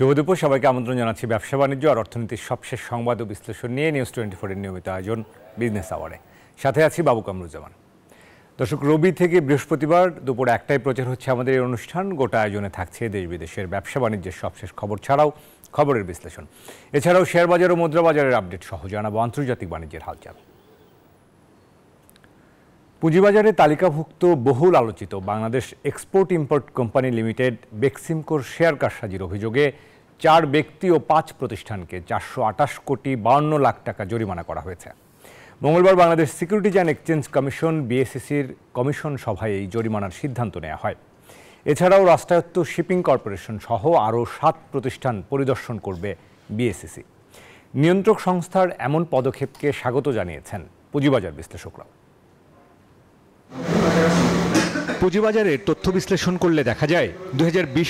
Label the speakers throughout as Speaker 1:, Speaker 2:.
Speaker 1: শুভ দুপুর সবাইকে আমন্ত্রণ জানাচ্ছি ব্যবসা বাণিজ্য আর অর্থনীতির সবশেষ সংবাদ ও বিশ্লেষণ নিয়ে নিউজ টোয়েন্টি ফোরের নিয়মিত আয়োজন বিজনেস আওয়ারে সাথে আছি বাবু কামরুজ্জামান দর্শক রবি থেকে বৃহস্পতিবার দুপুর একটাই প্রচার হচ্ছে আমাদের এই অনুষ্ঠান গোটা আয়োজনে থাকছে দেশ বিদেশের ব্যবসা বাণিজ্যের সবশেষ খবর ছাড়াও খবরের বিশ্লেষণ এছাড়াও শেয়ার বাজার ও মুদ্রা বাজারের আপডেট সহ জানাবো আন্তর্জাতিক বাণিজ্যের হালচাল পুঁজিবাজারে তালিকাভুক্ত বহুল আলোচিত Bangladesh export import company limited বেক্সিমকোর শেয়ার কারসাজির অভিযোগে চার ব্যক্তি ও পাঁচ প্রতিষ্ঠানকে চারশো আটাশ কোটি বাউন্ন লাখ টাকা জরিমানা করা হয়েছে মঙ্গলবার Bangladesh securities and exchange commission বিএসসিসির কমিশন সভায় এই জরিমানার সিদ্ধান্ত নেওয়া হয় এছাড়াও রাষ্ট্রায়ত্ত শিপিং কর্পোরেশন সহ আরও সাত প্রতিষ্ঠান পরিদর্শন করবে বিএসসিসি নিয়ন্ত্রক সংস্থার এমন পদক্ষেপকে স্বাগত জানিয়েছেন পুঁজিবাজার বিশ্লেষকরা পুঁজিবাজারের তথ্য বিশ্লেষণ করলে দেখা যায় দু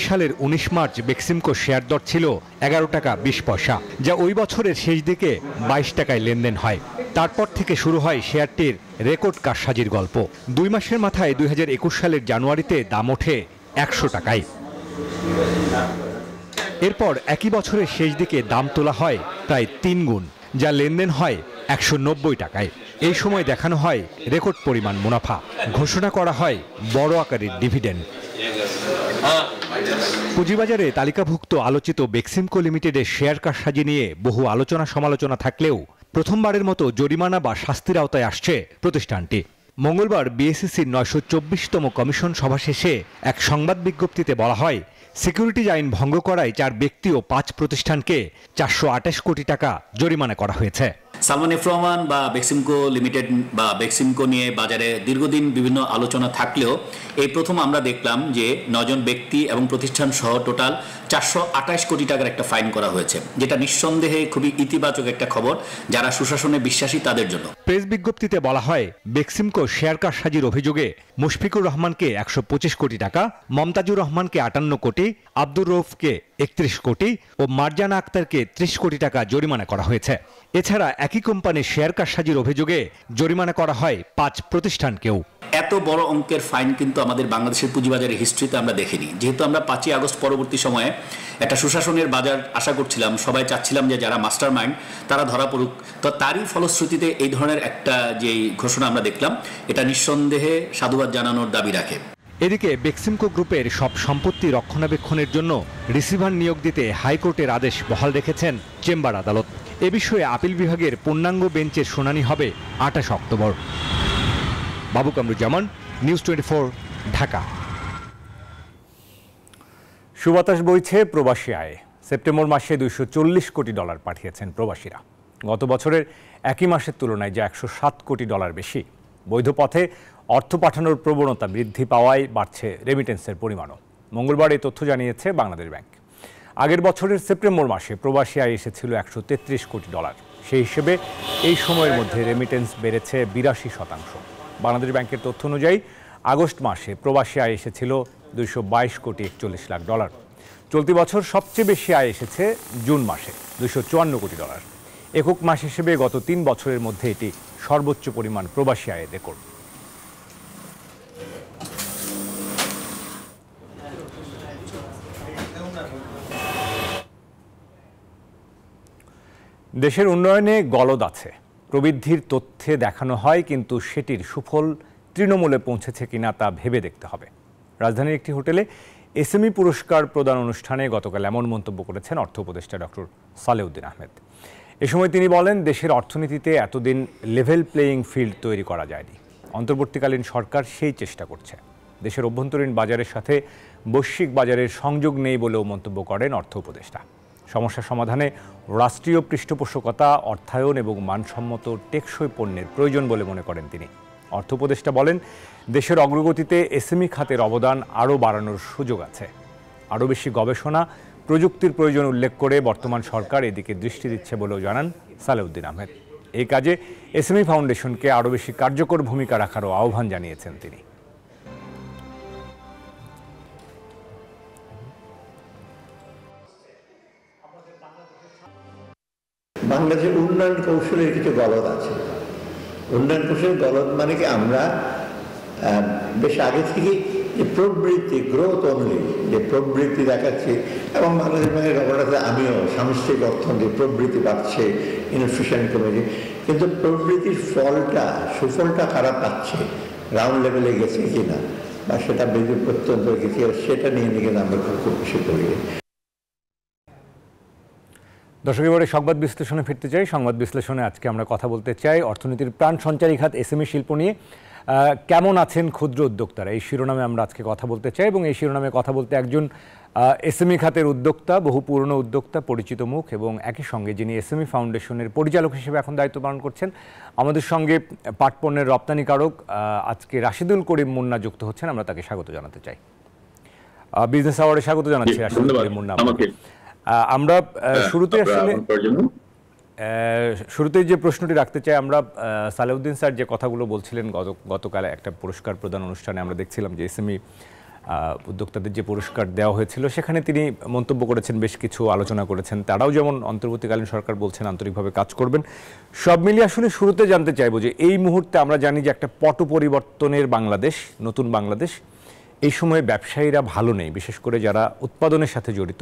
Speaker 1: সালের উনিশ মার্চ বেক্সিমকো শেয়ার দর ছিল এগারো টাকা বিশ পয়সা যা ওই বছরের শেষ দিকে বাইশ টাকায় লেনদেন হয় তারপর থেকে শুরু হয় শেয়ারটির রেকর্ড কারসাজির গল্প দুই মাসের মাথায় দুই সালের জানুয়ারিতে দাম ওঠে একশো টাকায় এরপর একই বছরের শেষ দিকে দাম তোলা হয় প্রায় তিন গুণ যা লেনদেন হয় একশো টাকায় এই সময় দেখানো হয় রেকর্ড পরিমাণ মুনাফা ঘোষণা করা হয় বড় আকারের ডিভিডেন্ড পুঁজিবাজারে তালিকাভুক্ত আলোচিত বেক্সিমকো লিমিটেডের শেয়ার কারসাজি নিয়ে বহু আলোচনা সমালোচনা থাকলেও প্রথমবারের মতো জরিমানা বা শাস্তির আওতায় আসছে প্রতিষ্ঠানটি মঙ্গলবার বিএসসিসির নয়শো চব্বিশতম কমিশন সভা শেষে এক সংবাদ বিজ্ঞপ্তিতে বলা হয় সিকিউরিটি আইন ভঙ্গ করায় চার ব্যক্তি ও পাঁচ প্রতিষ্ঠানকে চারশো কোটি টাকা জরিমানা করা হয়েছে
Speaker 2: সালমান এফ রহমান বা বেক্সিমকো লিমিটেড বা বেক্সিমকো নিয়ে বাজারে দীর্ঘদিন বিভিন্ন আলোচনা থাকলেও এই প্রথম আমরা দেখলাম যে নজন ব্যক্তি এবং প্রতিষ্ঠান সহ টোটাল চারশো কোটি টাকার একটা ফাইন করা হয়েছে যেটা নিঃসন্দেহে খুবই ইতিবাচক একটা খবর যারা সুশাসনে বিশ্বাসী তাদের জন্য
Speaker 1: প্রেস বিজ্ঞপ্তিতে বলা হয় বেক্সিমকো শেয়ার কারসাজির অভিযোগে মুশফিকুর রহমানকে একশো কোটি টাকা মমতাজুর রহমানকে আটান্ন কোটি আব্দুর রৌফকে একত্রিশ কোটি ও মারজানা আক্তারকে ত্রিশ কোটি টাকা জরিমানা করা হয়েছে এছাড়া একই কোম্পানির শেয়ার কারসাজির অভিযোগে জরিমানা করা হয় পাঁচ প্রতিষ্ঠানকেও
Speaker 2: এত বড় অঙ্কের ফাইন কিন্তু আমাদের বাংলাদেশের পুঁজিবাজারের হিস্ট্রিতে আমরা দেখিনি যেহেতু আমরা পাঁচই আগস্ট পরবর্তী সময়ে একটা সুশাসনের বাজার আশা করছিলাম সবাই চাচ্ছিলাম যে যারা মাস্টার মাইন্ড তারা ধরা পড়ুক তো তারই ফলশ্রুতিতে এই ধরনের একটা যে ঘোষণা আমরা দেখলাম এটা নিঃসন্দেহে সাধুবাদ জানানোর দাবি রাখে
Speaker 1: এদিকে বেক্সিমকো গ্রুপের সব সম্পত্তি রক্ষণাবেক্ষণের জন্য রিসিভার নিয়োগ দিতে হাইকোর্টের আদেশ বহাল রেখেছেন চেম্বার আদালত এ বিষয়ে আপিল বিভাগের পূর্ণাঙ্গ বেঞ্চের শুনানি হবে আঠাশ অক্টোবর বাবু Kamruzzaman news twenty four Dhaka সুবাতাস বইছে প্রবাসী আয় সেপ্টেম্বর মাসে দুইশো কোটি ডলার পাঠিয়েছেন প্রবাসীরা গত বছরের একই মাসের তুলনায় যা একশো কোটি ডলার বেশি বৈধ পথে অর্থ পাঠানোর প্রবণতা বৃদ্ধি পাওয়ায় বাড়ছে রেমিটেন্সের পরিমাণও মঙ্গলবার এই তথ্য জানিয়েছে বাংলাদেশ ব্যাংক আগের বছরের সেপ্টেম্বর মাসে প্রবাসী আয় এসেছিল একশো কোটি ডলার সেই হিসেবে এই সময়ের মধ্যে রেমিটেন্স বেড়েছে বিরাশি শতাংশ বাংলাদেশ ব্যাংকের তথ্য অনুযায়ী আগস্ট মাসে প্রবাসী আয় এসেছিল দুইশো কোটি একচল্লিশ লাখ ডলার চলতি বছর সবচেয়ে বেশি আয় এসেছে জুন মাসে দুশো কোটি ডলার একক মাস হিসেবে গত তিন বছরের মধ্যে এটি সর্বোচ্চ পরিমাণ প্রবাসী আয়ের রেকর্ড দেশের উন্নয়নে গলদ আছে প্রবৃদ্ধির তথ্যে দেখানো হয় কিন্তু সেটির সুফল তৃণমূলে পৌঁছেছে কিনা তা ভেবে দেখতে হবে রাজধানীর একটি হোটেলে এসএমই পুরস্কার প্রদান অনুষ্ঠানে গতকাল এমন মন্তব্য করেছেন অর্থ উপদেষ্টা ডক্টর সালেউদ্দিন আহমেদ এ সময় তিনি বলেন দেশের অর্থনীতিতে এতদিন লেভেল প্লেয়িং ফিল্ড তৈরি করা যায়নি অন্তর্বর্তীকালীন সরকার সেই চেষ্টা করছে দেশের অভ্যন্তরীণ বাজারের সাথে বৈশ্বিক বাজারের সংযোগ নেই বলেও মন্তব্য করেন অর্থ উপদেষ্টা সমস্যা সমাধানে রাষ্ট্রীয় পৃষ্ঠপোষকতা অর্থায়ন এবং মানসম্মত টেকসই পণ্যের প্রয়োজন বলে মনে করেন তিনি অর্থ উপদেষ্টা বলেন দেশের অগ্রগতিতে এসএমই খাতের অবদান আরও বাড়ানোর সুযোগ আছে আরও বেশি গবেষণা প্রযুক্তির প্রয়োজন উল্লেখ করে বর্তমান সরকার এদিকে দৃষ্টি দিচ্ছে বলেও জানান সালেউদ্দিন আহমেদ এই কাজে এসএমই ফাউন্ডেশনকে আরও বেশি কার্যকর ভূমিকা রাখারও আহ্বান জানিয়েছেন তিনি
Speaker 2: বাংলাদেশের উন্নয়ন কৌশলের কিছু গলদ আছে উন্নয়ন কৌশলের গলদ মানে কি আমরা বেশ আগে থেকে যে প্রবৃত্তি গ্রোথ অনুযায়ী যে প্রবৃত্তি দেখাচ্ছে এবং বাংলাদেশ ব্যাংকের গভর্নরতে আমিও সামষ্টিক অর্থনীতি প্রবৃত্তি পাচ্ছে ইনফ্লেশন কমেছে কিন্তু প্রবৃত্তির ফলটা সুফলটা খারাপ পাচ্ছে গ্রাউন্ড লেভেলে গেছে কিনা বা সেটা বিদ্যুৎ প্রত্যন্ত গেছে সেটা নিয়ে নিয়ে আমরা খুব খুব বেশি করি
Speaker 1: দর্শক এবারে সংবাদ বিশ্লেষণে ফিরতে চাই সংবাদ বিশ্লেষণে আজকে আমরা কথা বলতে চাই অর্থনীতির প্রাণ সঞ্চারী খাত এস শিল্প নিয়ে কেমন আছেন ক্ষুদ্র উদ্যোক্তারা এই শিরোনামে আমরা আজকে কথা বলতে চাই এবং এই শিরোনামে কথা বলতে একজন এসএমই খাতের উদ্যোক্তা বহু পুরনো উদ্যোক্তা পরিচিত মুখ এবং একই সঙ্গে যিনি এসএমই ফাউন্ডেশনের পরিচালক হিসেবে এখন দায়িত্ব পালন করছেন আমাদের সঙ্গে পাটপণ্যের রপ্তানিকারক আজকে রাশিদুল করিম মুন্না যুক্ত হচ্ছেন আমরা তাকে স্বাগত জানাতে চাই বিজনেস অ্যাওয়ার্ডে স্বাগত জানাচ্ছি রাশিদুল করিম মুন্না আমাকে হ্যাঁ, আমরা শুরুতে আসলে শুরুতে যে প্রশ্নটি রাখতে চাই আমরা সালেউদ্দিন স্যার যে কথাগুলো বলছিলেন গতকালে একটা পুরস্কার প্রদান অনুষ্ঠানে আমরা দেখছিলাম যে এসএমই উদ্যোক্তাদের যে পুরস্কার দেওয়া হয়েছিল সেখানে তিনি মন্তব্য করেছেন বেশ কিছু আলোচনা করেছেন তারাও যেমন অন্তর্বর্তীকালীন সরকার বলছেন আন্তরিকভাবে কাজ করবেন সব মিলিয়ে আসলে শুরুতে জানতে চাইবো যে এই মুহূর্তে আমরা জানি যে একটা পট পরিবর্তনের বাংলাদেশ নতুন বাংলাদেশ এই সময়ে ব্যবসায়ীরা ভালো নেই বিশেষ করে যারা উৎপাদনের সাথে জড়িত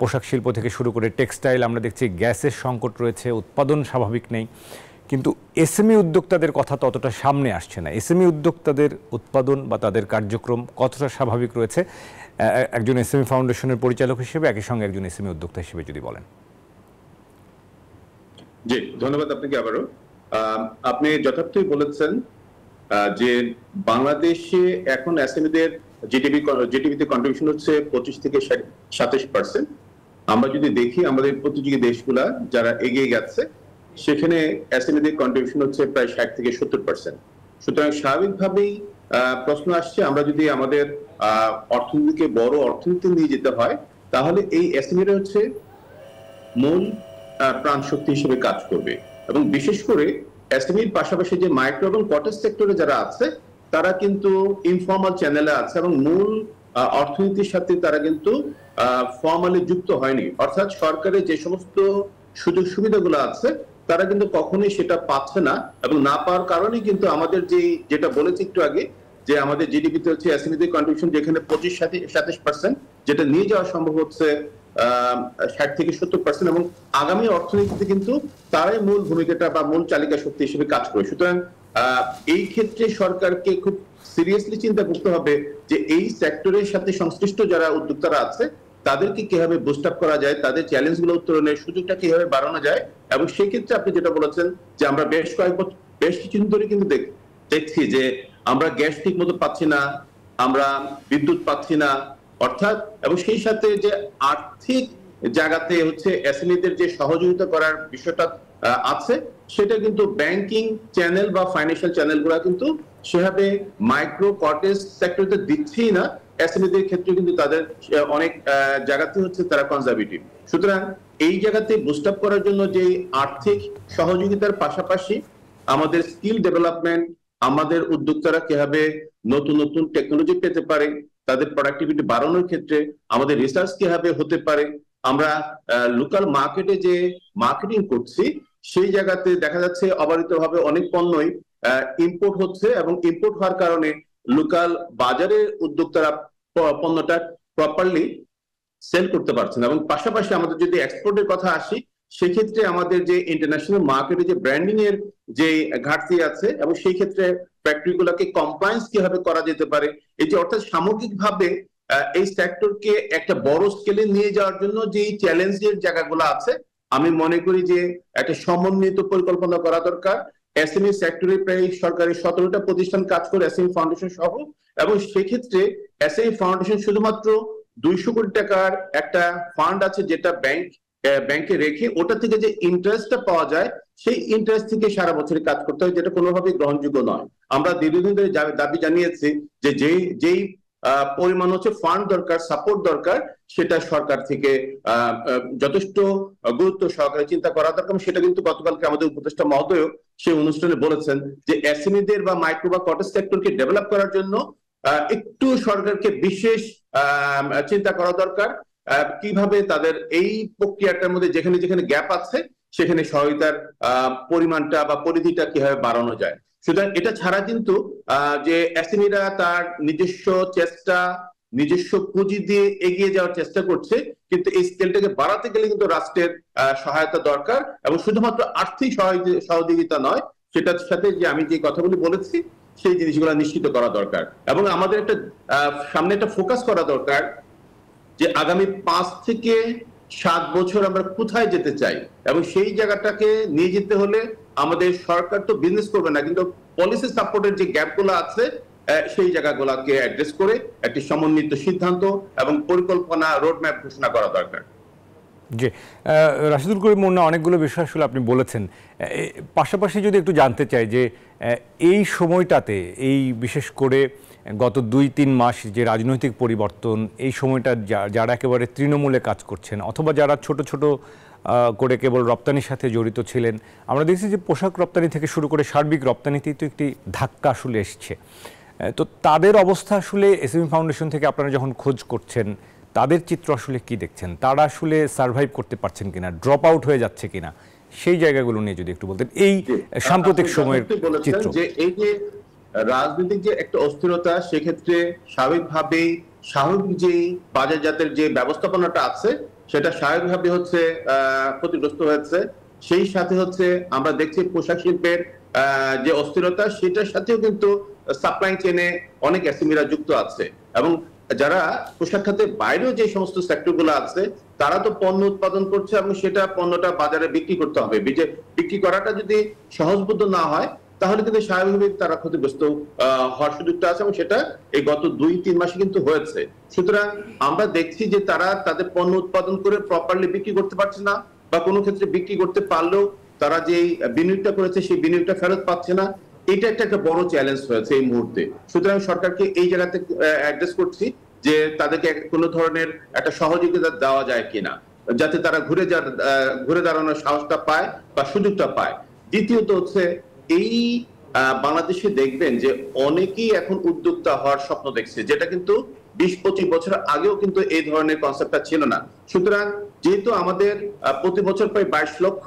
Speaker 1: পোশাক শিল্প থেকে শুরু করে টেক্সটাইল আমরা দেখছি গ্যাসের সংকট রয়েছে উৎপাদন স্বাভাবিক নেই কিন্তু এসএমই উদ্যোক্তাদের কথা ততটা সামনে আসছে না এসএমই উদ্যোক্তাদের উৎপাদন বা তাদের কার্যক্রম কতটা স্বাভাবিক রয়েছে একজন এসএমই ফাউন্ডেশনের পরিচালক হিসেবে একই সঙ্গে একজন এসএমই উদ্যোক্তা হিসেবে যদি বলেন
Speaker 2: জি ধন্যবাদ আপনাকে আবারও আপনি যথার্থই বলেছেন যে বাংলাদেশে এখন এসএমইদের জিডিপি জিডিপিতে কন্ট্রিবিউশন হচ্ছে পঁচিশ থেকে সাতাশ পার্সেন্ট আমরা যদি দেখি আমাদের প্রতিযোগী দেশগুলা যারা এগিয়ে গেছে সেখানে এসএমএদের e কন্ট্রিবিউশন হচ্ছে প্রায় ষাট থেকে সত্তর পার্সেন্ট সুতরাং স্বাভাবিকভাবেই প্রশ্ন আসছে আমরা যদি আমাদের অর্থনীতিকে বড় অর্থনীতি নিয়ে যেতে হয় তাহলে এই এসএমএরা e হচ্ছে মূল প্রাণ শক্তি হিসেবে কাজ করবে এবং বিশেষ করে এসএমইর e পাশাপাশি যে মাইক্রো এবং কটেজ সেক্টরে যারা আছে তারা কিন্তু ইনফর্মাল চ্যানেলে আছে এবং মূল অর্থনীতির সাথে তারা কিন্তু ফর্মালি যুক্ত হয়নি অর্থাৎ সরকারের যে সমস্ত সুযোগ সুবিধাগুলো আছে তারা কিন্তু কখনোই সেটা পাচ্ছে না এবং না পাওয়ার কারণে কিন্তু আমাদের যে যেটা বলেছি একটু আগে যে আমাদের জিডিপিতে হচ্ছে এসএমইতে কন্ট্রিবিউশন যেখানে পঁচিশ সাতাশ পার্সেন্ট যেটা নিয়ে যাওয়া সম্ভব হচ্ছে ষাট থেকে সত্তর পার্সেন্ট এবং আগামী অর্থনীতিতে কিন্তু তারাই মূল ভূমিকাটা বা মূল চালিকা শক্তি হিসেবে কাজ করে সুতরাং এই ক্ষেত্রে সরকারকে খুব সিরিয়াসলি চিন্তা করতে হবে যে এই সেক্টরের সাথে সংশ্লিষ্ট যারা উদ্যোক্তারা আছে তাদেরকে কিভাবে বুস্ট আপ করা যায় তাদের চ্যালেঞ্জ গুলো উত্তরণের সুযোগটা কিভাবে বাড়ানো যায় এবং সেই ক্ষেত্রে আপনি যেটা বলেছেন যে আমরা বেশ কয়েক বছর বেশ কিছুদিন ধরে কিন্তু দেখছি যে আমরা গ্যাস ঠিক মতো পাচ্ছি না আমরা বিদ্যুৎ পাচ্ছি না অর্থাৎ এবং সেই সাথে যে আর্থিক জায়গাতে হচ্ছে এসএমইদের e যে সহযোগিতা করার বিষয়টা আছে সেটা কিন্তু ব্যাংকিং চ্যানেল বা ফাইন্যান্সিয়াল চ্যানেলগুলো কিন্তু সেভাবে মাইক্রো কটেজ সেক্টরতে দিচ্ছেই না এসএমইদের e ক্ষেত্রে কিন্তু তাদের অনেক জায়গাতে হচ্ছে তারা কনজারভেটিভ সুতরাং এই জায়গাতে বুস্ট আপ করার জন্য যে আর্থিক সহযোগিতার পাশাপাশি আমাদের স্কিল ডেভেলপমেন্ট আমাদের উদ্যোক্তারা কিভাবে নতুন নতুন টেকনোলজি পেতে পারে তাদের প্রোডাক্টিভিটি বাড়ানোর ক্ষেত্রে আমাদের রিসার্চ কিভাবে হতে পারে আমরা লোকাল মার্কেটে যে মার্কেটিং করছি সেই জায়গাতে দেখা যাচ্ছে অবারিতভাবে অনেক পণ্যই ইম্পোর্ট হচ্ছে এবং ইম্পোর্ট হওয়ার কারণে লোকাল বাজারে উদ্যোক্তারা পণ্যটা প্রপারলি সেল করতে পারছেন এবং পাশাপাশি আমাদের যদি এক্সপোর্টের কথা আসি সেক্ষেত্রে আমাদের যে ইন্টারন্যাশনাল মার্কেটে যে ব্র্যান্ডিং এর যে ঘাটতি আছে এবং সেই ক্ষেত্রে ফ্যাক্টরি গুলাকে কমপ্লায়েন্স কিভাবে করা যেতে পারে এই যে অর্থাৎ সামগ্রিকভাবে এই সেক্টরকে একটা বড় স্কেলে নিয়ে যাওয়ার জন্য যে চ্যালেঞ্জের জায়গাগুলো আছে আমি মনে করি যে একটা সমন্বিত পরিকল্পনা করা দরকার e এসএমই সেক্টরে প্রায় সরকারি সতেরোটা প্রতিষ্ঠান কাজ করে এসএমই ফাউন্ডেশন e সহ এবং সেক্ষেত্রে এসএমই ফাউন্ডেশন e শুধুমাত্র দুইশো কোটি টাকার একটা ফান্ড আছে যেটা ব্যাংক ব্যাংকে রেখে ওটা থেকে যে ইন্টারেস্টটা পাওয়া যায় সেই ইন্টারেস্ট থেকে সারা বছরে কাজ করতে হয় যেটা কোনোভাবেই গ্রহণযোগ্য নয় আমরা দীর্ঘদিন ধরে দাবি জানিয়েছি যে যেই পরিমাণ হচ্ছে ফান্ড দরকার সাপোর্ট দরকার সেটা সরকার থেকে যথেষ্ট গুরুত্ব সহকারে চিন্তা করা দরকার সেটা কিন্তু গতকালকে আমাদের উপদেষ্টা মহোদয় সেই অনুষ্ঠানে বলেছেন যে এসএমইদের বা মাইক্রো বা কটেজ সেক্টরকে ডেভেলপ করার জন্য একটু সরকারকে বিশেষ চিন্তা করা দরকার কিভাবে তাদের এই প্রক্রিয়াটার মধ্যে যেখানে যেখানে গ্যাপ আছে সেখানে সহায়তার পরিমাণটা বা পরিধিটা কিভাবে বাড়ানো যায় সুতরাং এটা ছাড়া কিন্তু যে অ্যাসিনিরা তার নিজস্ব চেষ্টা নিজস্ব পুঁজি দিয়ে এগিয়ে যাওয়ার চেষ্টা করছে কিন্তু এই স্কেলটাকে বাড়াতে গেলে কিন্তু রাষ্ট্রের সহায়তা দরকার এবং শুধুমাত্র আর্থিক সহযোগিতা নয় সেটার সাথে যে আমি যে কথাগুলি বলেছি সেই জিনিসগুলো নিশ্চিত করা দরকার এবং আমাদের একটা সামনে একটা ফোকাস করা দরকার যে আগামী পাঁচ থেকে সাত বছর আমরা কোথায় যেতে চাই এবং সেই জায়গাটাকে নিয়ে যেতে হলে আমাদের সরকার তো বিজনেস করবে না কিন্তু পলিসি সাপোর্টের যে গ্যাপগুলো আছে সেই জায়গাগুলোকে অ্যাড্রেস করে একটি সমন্বিত সিদ্ধান্ত এবং পরিকল্পনা রোডম্যাপ ঘোষণা করা দরকার
Speaker 3: জি
Speaker 1: রাশিদুল করিম মুন্না অনেকগুলো বিষয় আসলে আপনি বলেছেন পাশাপাশি যদি একটু জানতে চাই যে এই সময়টাতে এই বিশেষ করে গত দুই তিন মাস যে রাজনৈতিক পরিবর্তন এই সময়টা যারা একেবারে তৃণমূলে কাজ করছেন অথবা যারা ছোট ছোট করে কেবল রপ্তানির সাথে জড়িত ছিলেন আমরা দেখছি যে পোশাক রপ্তানি থেকে শুরু করে সার্বিক রপ্তানিতেই তো একটি ধাক্কা আসলে এসছে তো তাদের অবস্থা আসলে এসএমই ফাউন্ডেশন থেকে আপনারা যখন খোঁজ করছেন তাদের চিত্র আসলে কি দেখছেন তারা আসলে সার্ভাইভ করতে পারছেন কিনা ড্রপ আউট হয়ে যাচ্ছে কিনা সেই জায়গাগুলো নিয়ে যদি একটু বলতেন এই সাম্প্রতিক সময়ের চিত্র যে
Speaker 2: এই যে রাজনৈতিক যে একটা অস্থিরতা সেক্ষেত্রে স্বাভাবিকভাবে স্বাভাবিক যে বাজারজাতের যে ব্যবস্থাপনাটা আছে সেটা স্বাভাবিকভাবে হচ্ছে ক্ষতিগ্রস্ত হয়েছে সেই সাথে হচ্ছে আমরা দেখছি পোশাক শিল্পের যে অস্থিরতা সেটার সাথেও কিন্তু সাপ্লাই চেনে অনেক অ্যাসিমিরা e যুক্ত আছে এবং যারা পোশাক খাতে বাইরেও যে সমস্ত সেক্টরগুলো আছে তারা তো পণ্য উৎপাদন করছে এবং সেটা পণ্যটা বাজারে বিক্রি করতে হবে বিক্রি করাটা যদি সহজবোধ না হয় তাহলে কিন্তু স্বাভাবিকভাবে তারা ক্ষতিগ্রস্ত হওয়ার সুযোগটা আছে এবং সেটা এই গত দুই তিন মাসে কিন্তু হয়েছে সুতরাং আমরা দেখছি যে তারা তাদের পণ্য উৎপাদন করে প্রপারলি বিক্রি করতে পারছে না বা কোনো ক্ষেত্রে বিক্রি করতে পারলেও তারা যে বিনিয়োগটা করেছে সেই বিনিয়োগটা ফেরত পাচ্ছে না এটা একটা একটা বড় চ্যালেঞ্জ হয়েছে এই মুহূর্তে সুতরাং সরকারকে এই জায়গাতে অ্যাড্রেস করছি যে তাদেরকে কোনো ধরনের একটা সহযোগিতা দেওয়া যায় কিনা যাতে তারা ঘুরে ঘুরে দাঁড়ানোর সাহসটা পায় বা সুযোগটা পায় দ্বিতীয়ত হচ্ছে এই বাংলাদেশে দেখবেন যে অনেকেই এখন উদ্যোক্তা হওয়ার স্বপ্ন দেখছে যেটা কিন্তু বিশ পঁচিশ বছর আগেও কিন্তু এই ধরনের কনসেপ্টটা ছিল না সুতরাং যেহেতু আমাদের প্রতি বছর প্রায় বাইশ লক্ষ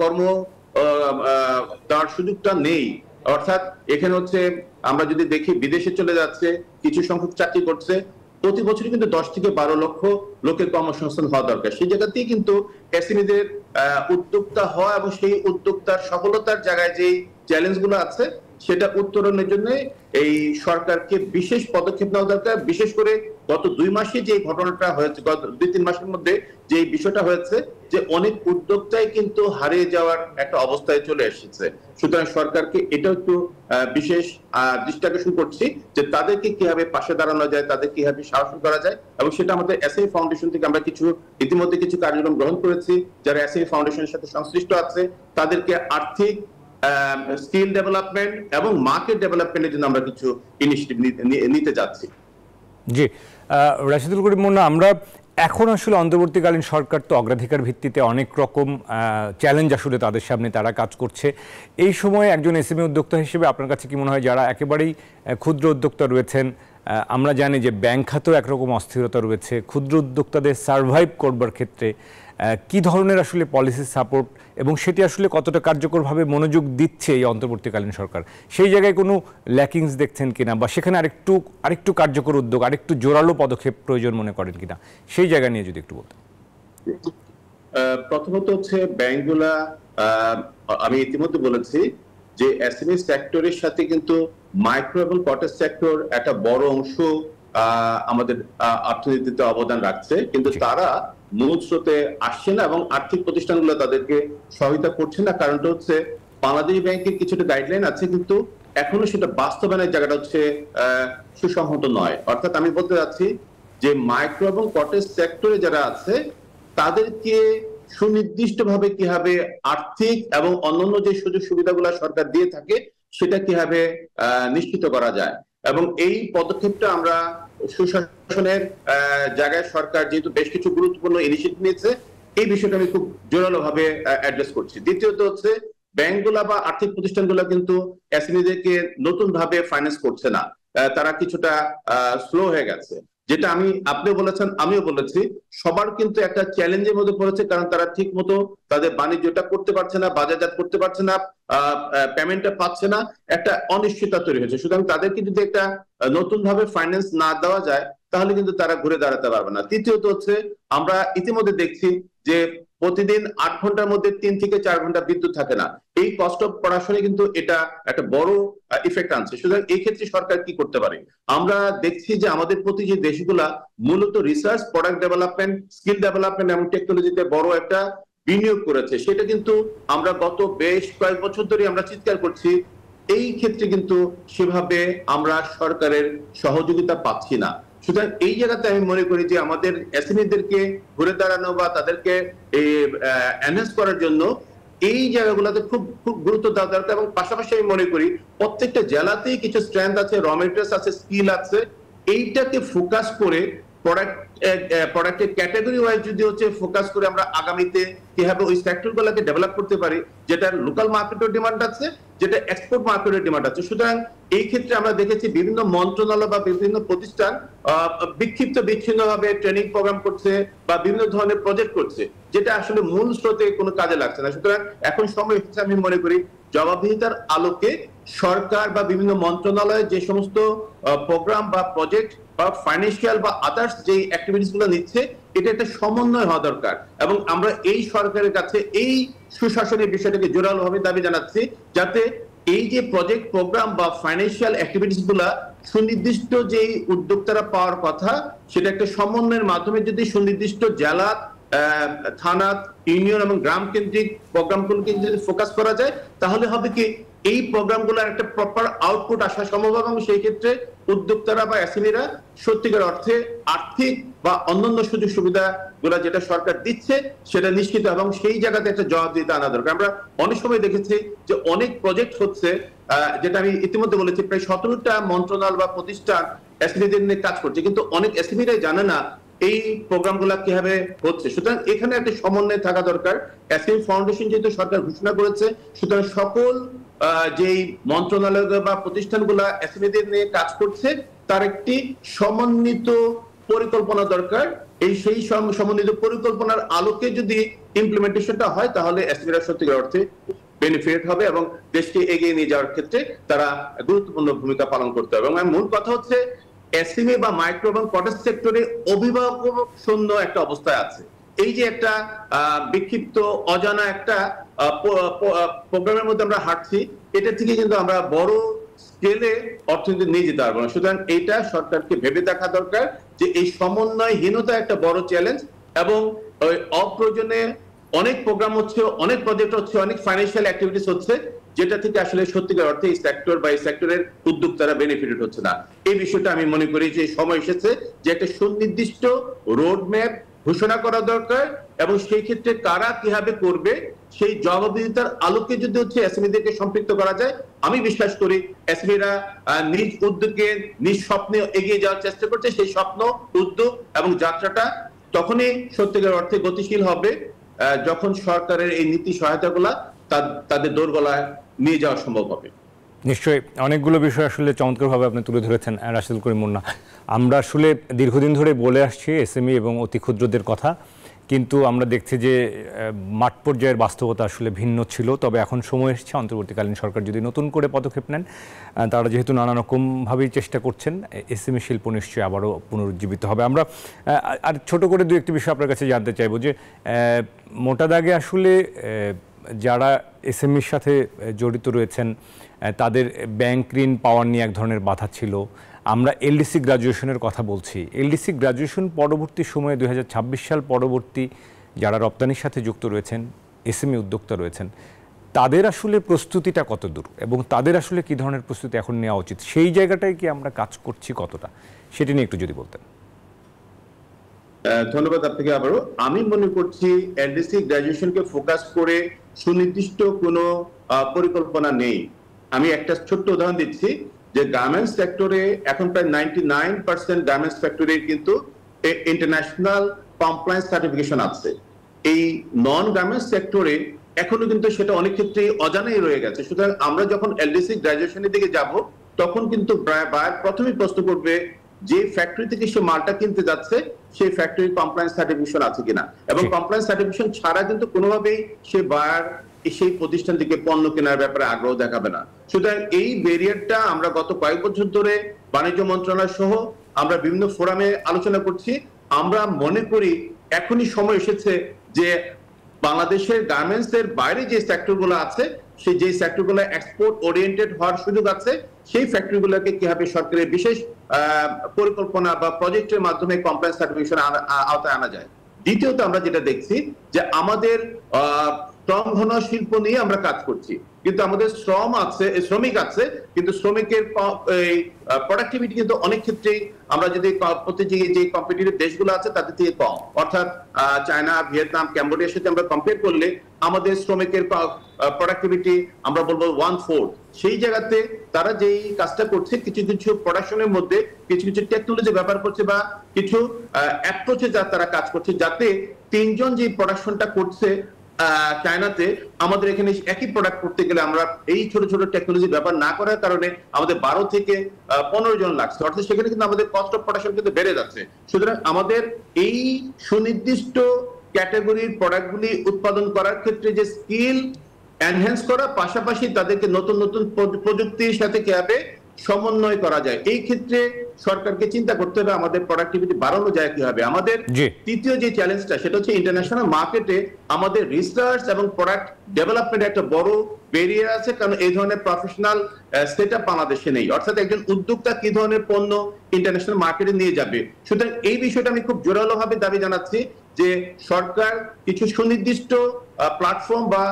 Speaker 2: কর্ম দেওয়ার সুযোগটা নেই অর্থাৎ এখানে হচ্ছে আমরা যদি দেখি বিদেশে চলে যাচ্ছে কিছু সংখ্যক চাকরি করছে প্রতি বছরই কিন্তু দশ থেকে বারো লক্ষ লোকের কর্মসংস্থান হওয়া দরকার সেই জায়গাতেই কিন্তু এসএমইদের উদ্যোক্তা হওয়া এবং সেই উদ্যোক্তার সফলতার জায়গায় যে গুলো আছে সেটা উত্তরণের জন্য এই সরকারকে বিশেষ পদক্ষেপ নেওয়া দরকার বিশেষ করে গত দুই মাসে যে ঘটনাটা হয়েছে গত দুই তিন মাসের মধ্যে যে বিষয়টা হয়েছে যে অনেক উদ্যোক্তাই কিন্তু হারিয়ে যাওয়ার একটা অবস্থায় চলে এসেছে সুতরাং সরকারকে এটা একটু বিশেষ দৃষ্টি আকর্ষণ করছি যে তাদেরকে কিভাবে পাশে দাঁড়ানো যায় তাদের কিভাবে শাসন করা যায় এবং সেটা আমাদের এস আই ফাউন্ডেশন থেকে আমরা কিছু ইতিমধ্যে কিছু কার্যক্রম গ্রহণ করেছি যারা এস আই ফাউন্ডেশনের সাথে সংশ্লিষ্ট আছে তাদেরকে আর্থিক স্কিল ডেভেলপমেন্ট এবং মার্কেট ডেভেলপমেন্টের জন্য আমরা কিছু ইনিশিয়েটিভ নিতে যাচ্ছি
Speaker 1: জি রাশিদুল করিম মুন্না আমরা এখন আসলে অন্তর্বর্তীকালীন সরকার তো অগ্রাধিকার ভিত্তিতে অনেক রকম চ্যালেঞ্জ আসলে তাদের সামনে তারা কাজ করছে এই সময়ে একজন এসএমই e উদ্যোক্তা হিসেবে আপনার কাছে কি মনে হয় যারা একেবারেই ক্ষুদ্র উদ্যোক্তা রয়েছেন আমরা জানি যে ব্যাংক খাতেও একরকম অস্থিরতা রয়েছে ক্ষুদ্র উদ্যোক্তাদের সার্ভাইভ করবার ক্ষেত্রে কি ধরনের আসলে পলিসি সাপোর্ট এবং সেটি আসলে কতটা কার্যকরভাবে মনোযোগ দিচ্ছে এই অন্তর্বর্তীকালীন সরকার সেই জায়গায় কোনো ল্যাকিংস দেখছেন কিনা বা সেখানে আরেকটু আরেকটু কার্যকর উদ্যোগ আরেকটু জোরালো পদক্ষেপ প্রয়োজন মনে করেন কিনা সেই জায়গা নিয়ে যদি
Speaker 2: একটু বলতেন প্রথমত হচ্ছে ব্যাংকগুলা আমি ইতিমধ্যে বলেছি যে e এসএমই সেক্টরের সাথে কিন্তু মাইক্রো এবং কটেজ সেক্টর একটা বড় অংশ আমাদের অর্থনীতিতে অবদান রাখছে কিন্তু তারা মূল স্রোতে আসছে না এবং আর্থিক প্রতিষ্ঠানগুলো তাদেরকে সহায়তা করছে না কারণটা হচ্ছে বাংলাদেশ ব্যাংকের কিছুটা গাইডলাইন আছে কিন্তু এখনো সেটা বাস্তবায়নের জায়গাটা হচ্ছে সুসংহত নয় অর্থাৎ আমি বলতে চাচ্ছি যে মাইক্রো এবং কটেজ সেক্টরে যারা আছে তাদেরকে সুনির্দিষ্টভাবে কিভাবে আর্থিক এবং অন্যান্য যে সুযোগ সুবিধাগুলো সরকার দিয়ে থাকে সেটা কিভাবে নিশ্চিত করা যায় এবং এই পদক্ষেপটা আমরা সুশাসনের জায়গায় সরকার যেহেতু বেশ কিছু গুরুত্বপূর্ণ ইনিশিয়েটিভ নিয়েছে এই বিষয়টা আমি খুব জোরালো ভাবে অ্যাড্রেস করছি দ্বিতীয়ত হচ্ছে ব্যাংকগুলা বা আর্থিক প্রতিষ্ঠানগুলো কিন্তু এসএমইদেরকে নতুন ভাবে ফাইন্যান্স করছে না তারা কিছুটা স্লো হয়ে গেছে যেটা আমি আপনি বলেছেন আমিও বলেছি সবার কিন্তু একটা চ্যালেঞ্জের মধ্যে পড়েছে কারণ তারা ঠিক মতো তাদের বাণিজ্যটা করতে পারছে না বাজারজাত করতে পারছে না পেমেন্টটা পাচ্ছে না একটা অনিশ্চয়তা তৈরি হয়েছে সুতরাং তাদেরকে যদি একটা নতুন ভাবে ফাইন্যান্স না দেওয়া যায় তাহলে কিন্তু তারা ঘুরে দাঁড়াতে পারবে না তৃতীয়ত হচ্ছে আমরা ইতিমধ্যে দেখছি যে প্রতিদিন আট ঘন্টার মধ্যে তিন থেকে চার ঘন্টা বিদ্যুৎ থাকে না এই কষ্ট অফ কিন্তু এটা একটা বড় ইফেক্ট আনছে সুতরাং এই ক্ষেত্রে সরকার কি করতে পারে আমরা দেখছি যে আমাদের প্রতি যে দেশগুলা মূলত research product development skill development এবং টেকনোলজিতে বড় একটা বিনিয়োগ করেছে সেটা কিন্তু আমরা গত বেশ কয়েক বছর ধরে আমরা চিৎকার করছি এই ক্ষেত্রে কিন্তু সেভাবে আমরা সরকারের সহযোগিতা পাচ্ছি না সুতরাং এই জায়গাতে আমি মনে করি যে আমাদের এসএমইদেরকে ঘুরে দাঁড়ানো বা তাদেরকে এনহান্স করার জন্য এই জায়গাগুলোতে খুব খুব গুরুত্ব দেওয়া দরকার এবং পাশাপাশি আমি মনে করি প্রত্যেকটা জেলাতেই কিছু স্ট্রেংথ আছে র আছে স্কিল আছে এইটাকে ফোকাস করে প্রোডাক্টের ক্যাটাগরি ওয়াইজ যদি হচ্ছে ফোকাস করে আমরা আগামীতে কিভাবে ওই সেক্টরগুলোকে ডেভেলপ করতে পারি যেটা লোকাল মার্কেটের ডিমান্ড আছে যেটা এক্সপোর্ট মার্কেটের ডিমান্ড আছে সুতরাং এই ক্ষেত্রে আমরা দেখেছি বিভিন্ন মন্ত্রণালয় বা বিভিন্ন প্রতিষ্ঠান বিক্ষিপ্ত বিচ্ছিন্নভাবে ট্রেনিং প্রোগ্রাম করছে বা বিভিন্ন ধরনের প্রজেক্ট করছে যেটা আসলে মূল স্রোতে কোনো কাজে লাগছে না সুতরাং এখন সময় হচ্ছে আমি মনে করি জবাবদিহিতার আলোকে সরকার বা বিভিন্ন মন্ত্রণালয়ে যে সমস্ত প্রোগ্রাম বা প্রজেক্ট বা ফাইন্যান্সিয়াল বা আদার্স যে অ্যাক্টিভিটিস গুলো নিচ্ছে এটা একটা সমন্বয় হওয়া দরকার এবং আমরা এই সরকারের কাছে এই সুশাসনের বিষয়টাকে জোরালো ভাবে দাবি জানাচ্ছি যাতে এই যে প্রজেক্ট প্রোগ্রাম বা ফাইন্যান্সিয়াল অ্যাক্টিভিটিস গুলা সুনির্দিষ্ট যে উদ্যোক্তারা পাওয়ার কথা সেটা একটা সমন্বয়ের মাধ্যমে যদি সুনির্দিষ্ট জেলা থানা ইউনিয়ন এবং গ্রাম কেন্দ্রিক প্রোগ্রামগুলোকে যদি ফোকাস করা যায় তাহলে হবে কি এই প্রোগ্রামগুলোর একটা প্রপার আউটপুট আসা সম্ভব এবং সেই ক্ষেত্রে উদ্যোক্তারা বা এসএমইরা সত্যিকার অর্থে আর্থিক বা অন্যান্য সুযোগ সুবিধা গুলা যেটা সরকার দিচ্ছে সেটা নিশ্চিত এবং সেই জায়গাতে একটা জবাব দিতে আনা দরকার আমরা অনেক সময় দেখেছি যে অনেক প্রজেক্ট হচ্ছে যেটা আমি ইতিমধ্যে বলেছি প্রায় সতেরোটা মন্ত্রণালয় বা প্রতিষ্ঠান এসএমইদের নিয়ে কাজ করছে কিন্তু অনেক এসএমইরাই জানে না এই প্রোগ্রামগুলা কিভাবে হচ্ছে সুতরাং এখানে একটা সমন্বয় থাকা দরকার অ্যাসিম ফাউন্ডেশন যেহেতু সরকার ঘোষণা করেছে সুতরাং সকল যেই মন্ত্রণালয় বা প্রতিষ্ঠানগুলা অ্যাসিমিদের নিয়ে কাজ করছে তার একটি সমন্বিত পরিকল্পনা দরকার এই সেই সমন্বিত পরিকল্পনার আলোকে যদি ইমপ্লিমেন্টেশনটা হয় তাহলে অ্যাসিমিরা সত্যিকার অর্থে বেনিফিট হবে এবং দেশকে এগিয়ে নিয়ে যাওয়ার ক্ষেত্রে তারা গুরুত্বপূর্ণ ভূমিকা পালন করতে হবে এবং মূল কথা হচ্ছে এসএমএ বা মাইক্রো এবং কটেজ সেক্টরে অভিভাবক শূন্য একটা অবস্থায় আছে এই যে একটা বিক্ষিপ্ত অজানা একটা প্রোগ্রামের মধ্যে আমরা হাঁটছি এটা থেকে কিন্তু আমরা বড় স্কেলে অর্থনীতি নিয়ে যেতে পারবো না সুতরাং এইটা সরকারকে ভেবে দেখা দরকার যে এই সমন্বয়হীনতা একটা বড় চ্যালেঞ্জ এবং অপ্রয়োজনে অনেক প্রোগ্রাম হচ্ছে অনেক প্রজেক্ট হচ্ছে অনেক ফাইন্যান্সিয়াল অ্যাক্টিভিটিস হচ্ছে যেটা থেকে আসলে সত্যিকার অর্থে এই সেক্টর বা এই সেক্টরের উদ্যোক্তারা বেনিফিটেড হচ্ছে না এই বিষয়টা আমি মনে করি যে সময় এসেছে যে একটা সুনির্দিষ্ট রোডম্যাপ ঘোষণা করা দরকার এবং সেই ক্ষেত্রে কারা কিভাবে করবে সেই জবাবদিহিতার আলোকে যদি হচ্ছে এসএমইদেরকে সম্পৃক্ত করা যায় আমি বিশ্বাস করি এসএমইরা নিজ উদ্যোগে নিজ স্বপ্নে এগিয়ে যাওয়ার চেষ্টা করছে সেই স্বপ্ন উদ্যোগ এবং যাত্রাটা তখনই সত্যিকার অর্থে গতিশীল হবে যখন সরকারের এই নীতি সহায়তাগুলা তাদের দোরগলায় নিয়ে যাওয়া সম্ভব হবে
Speaker 1: নিশ্চয়ই অনেকগুলো বিষয় আসলে চমৎকারভাবে আপনি তুলে ধরেছেন রাশিদুল করিম মুন্না আমরা আসলে দীর্ঘদিন ধরে বলে আসছি এসএমই এবং অতি ক্ষুদ্রদের কথা কিন্তু আমরা দেখছি যে মাঠ পর্যায়ের বাস্তবতা আসলে ভিন্ন ছিল তবে এখন সময় এসেছে অন্তর্বর্তীকালীন সরকার যদি নতুন করে পদক্ষেপ নেন তারা যেহেতু নানা রকমভাবেই চেষ্টা করছেন এসএমই শিল্প নিশ্চয়ই আবারও পুনরুজ্জীবিত হবে আমরা আর ছোট করে দু একটি বিষয় আপনার কাছে জানতে চাইব যে মোটা দাগে আসলে যারা এসএমএর e সাথে জড়িত রয়েছেন তাদের ব্যাংক ঋণ পাওয়ার নিয়ে এক ধরনের বাধা ছিল আমরা এলডিসি গ্রাজুয়েশনের কথা বলছি এলডিসি গ্রাজুয়েশন পরবর্তী সময়ে দুই সাল পরবর্তী যারা রপ্তানির সাথে যুক্ত রয়েছেন এসএমই e উদ্যোক্তা রয়েছেন তাদের আসলে প্রস্তুতিটা কত দূর এবং তাদের আসলে কি ধরনের প্রস্তুতি এখন নেওয়া উচিত সেই জায়গাটায় কি আমরা কাজ করছি কতটা সেটি নিয়ে একটু যদি বলতেন
Speaker 2: ধন্যবাদ আপনাকে আবারও আমি মনে করছি এলডিসি গ্রাজুয়েশনকে ফোকাস করে সুনির্দিষ্ট কোনো পরিকল্পনা নেই আমি একটা ছোট্ট উদাহরণ দিচ্ছি যে গার্মেন্টস সেক্টরে এখন প্রায় নাইনটি নাইন পার্সেন্ট গার্মেন্টস ফ্যাক্টরির কিন্তু ইন্টারন্যাশনাল কমপ্লায়েন্স সার্টিফিকেশন আছে এই নন গার্মেন্টস সেক্টরে এখনো কিন্তু সেটা অনেক ক্ষেত্রে অজানাই রয়ে গেছে সুতরাং আমরা যখন এলডিসি গ্রাজুয়েশনের দিকে যাব তখন কিন্তু বায়ার প্রথমেই প্রশ্ন করবে যে ফ্যাক্টরি থেকে সে মালটা কিনতে যাচ্ছে সেই ফ্যাক্টরি কমপ্লায়েন্স সার্টিফিকেশন আছে কিনা এবং কমপ্লায়েন্স সার্টিফিকেশন ছাড়া কিন্তু কোনোভাবেই সে বায়ার সেই প্রতিষ্ঠান থেকে পণ্য কেনার ব্যাপারে আগ্রহ দেখাবে না সুতরাং এই ব্যারিয়ারটা আমরা গত কয়েক বছর ধরে বাণিজ্য মন্ত্রণালয় সহ আমরা বিভিন্ন ফোরামে আলোচনা করছি আমরা মনে করি এখনই সময় এসেছে যে বাংলাদেশের গার্মেন্টস এর বাইরে যে সেক্টরগুলো আছে সেই যে সেক্টরগুলো এক্সপোর্ট ওরিয়েন্টেড হওয়ার সুযোগ আছে সেই ফ্যাক্টরিগুলোকে কিভাবে সরকারের বিশেষ পরিকল্পনা বা প্রজেক্টের মাধ্যমে কমপ্লেন্স সার্টিফিকেশন আওতায় আনা যায় দ্বিতীয়ত আমরা যেটা দেখছি যে আমাদের শ্রম ঘন শিল্প নিয়ে আমরা কাজ করছি কিন্তু আমাদের শ্রম আছে শ্রমিক আছে কিন্তু শ্রমিকের প্রোডাক্টিভিটি কিন্তু অনেক ক্ষেত্রেই আমরা যদি প্রতিযোগী যে কম্পিটিটিভ দেশগুলো আছে তাদের থেকে কম অর্থাৎ চায়না ভিয়েতনাম ক্যাম্বোডিয়ার সাথে আমরা কম্পেয়ার করলে আমাদের শ্রমিকের প্রোডাক্টিভিটি আমরা বলবো ওয়ান ফোর্থ সেই জায়গাতে তারা যেই কাজটা করছে কিছু কিছু প্রোডাকশনের মধ্যে কিছু কিছু টেকনোলজি ব্যবহার করছে বা কিছু অ্যাপ্রোচে যা তারা কাজ করছে যাতে তিনজন যে প্রোডাকশনটা করছে চায়নাতে আমাদের এখানে একই প্রোডাক্ট করতে গেলে আমরা এই ছোট ছোট টেকনোলজি ব্যবহার না করার কারণে আমাদের বারো থেকে পনেরো জন লাগছে অর্থাৎ সেখানে কিন্তু আমাদের কস্ট অফ প্রোডাকশন কিন্তু বেড়ে যাচ্ছে সুতরাং আমাদের এই সুনির্দিষ্ট ক্যাটাগরির প্রোডাক্টগুলি উৎপাদন করার ক্ষেত্রে যে স্কিল এনহ্যান্স করা পাশাপাশি তাদেরকে নতুন নতুন প্রযুক্তির সাথে কিভাবে সমন্বয় করা যায় এই ক্ষেত্রে সরকারকে চিন্তা করতে হবে আমাদের প্রোডাক্টিভিটি বাড়ানো যায় কিভাবে আমাদের তৃতীয় যে চ্যালেঞ্জটা সেটা হচ্ছে ইন্টারন্যাশনাল মার্কেটে আমাদের রিসার্চ এবং প্রোডাক্ট ডেভেলপমেন্ট একটা বড় বেরিয়ার আছে কারণ এই ধরনের প্রফেশনাল সেট আপ বাংলাদেশে নেই অর্থাৎ একজন উদ্যোক্তা কি ধরনের পণ্য ইন্টারন্যাশনাল মার্কেটে নিয়ে যাবে সুতরাং এই বিষয়টা আমি খুব জোরালো ভাবে দাবি জানাচ্ছি যে সরকার কিছু সুনির্দিষ্ট প্ল্যাটফর্ম বা